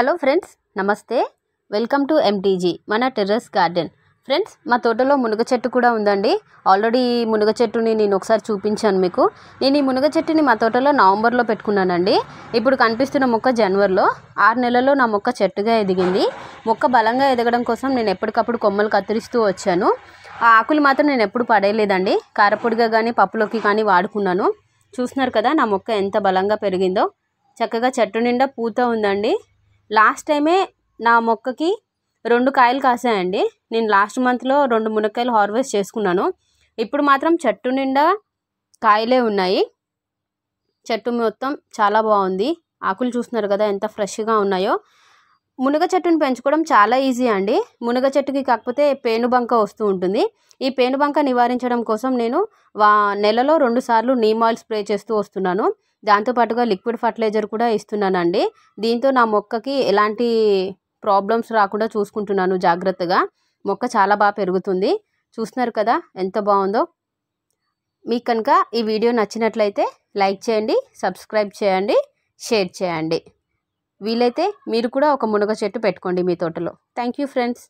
hello friends నమస్తే welcome to MTG మన terrace garden friends మా తోటలో మునగ చెట్టు కూడా ఉందండి ఆల్రెడీ మునగ చెట్టుని నేను ఒకసారి చూపించాను మీకు నేను ఈ మునగ చెట్టుని మా తోటలో నవంబర్లో పెట్టుకున్నానండి ఇప్పుడు కనిపిస్తున్న మొక్క జనవరిలో ఆరు నెలల్లో నా మొక్క చెట్టుగా ఎదిగింది మొక్క బలంగా ఎదగడం కోసం నేను ఎప్పటికప్పుడు కొమ్మలు కత్తిరిస్తూ వచ్చాను ఆ ఆకులు మాత్రం నేను ఎప్పుడు పడేయలేదండి కారపొడిగా కానీ పప్పులోకి కానీ వాడుకున్నాను చూస్తున్నారు కదా నా మొక్క ఎంత బలంగా పెరిగిందో చక్కగా చెట్టు నిండా పూత ఉందండి లాస్ట్ టైమే నా మొక్కకి రెండు కాయలు కాసాయండి నేను లాస్ట్ మంత్లో రెండు మునక్కాయలు హార్వెస్ట్ చేసుకున్నాను ఇప్పుడు మాత్రం చెట్టు నిండా కాయలే ఉన్నాయి చెట్టు మొత్తం చాలా బాగుంది ఆకులు చూస్తున్నారు కదా ఎంత ఫ్రెష్గా ఉన్నాయో మునగ చెట్టును పెంచుకోవడం చాలా ఈజీ అండి మునగ చెట్టుకి కాకపోతే పేనుబంక వస్తూ ఉంటుంది ఈ పేనుబంక నివారించడం కోసం నేను వా నెలలో రెండుసార్లు నీమ్ ఆయిల్ స్ప్రే చేస్తూ వస్తున్నాను దాంతోపాటుగా లిక్విడ్ ఫర్టిలైజర్ కూడా ఇస్తున్నానండి దీంతో నా మొక్కకి ఎలాంటి ప్రాబ్లమ్స్ రాకుండా చూసుకుంటున్నాను జాగ్రత్తగా మొక్క చాలా బాగా పెరుగుతుంది చూస్తున్నారు కదా ఎంత బాగుందో మీకు కనుక ఈ వీడియో నచ్చినట్లయితే లైక్ చేయండి సబ్స్క్రైబ్ చేయండి షేర్ చేయండి వీలైతే మీరు కూడా ఒక మునగ చెట్టు పెట్టుకోండి మీ తోటలో థ్యాంక్ యూ ఫ్రెండ్స్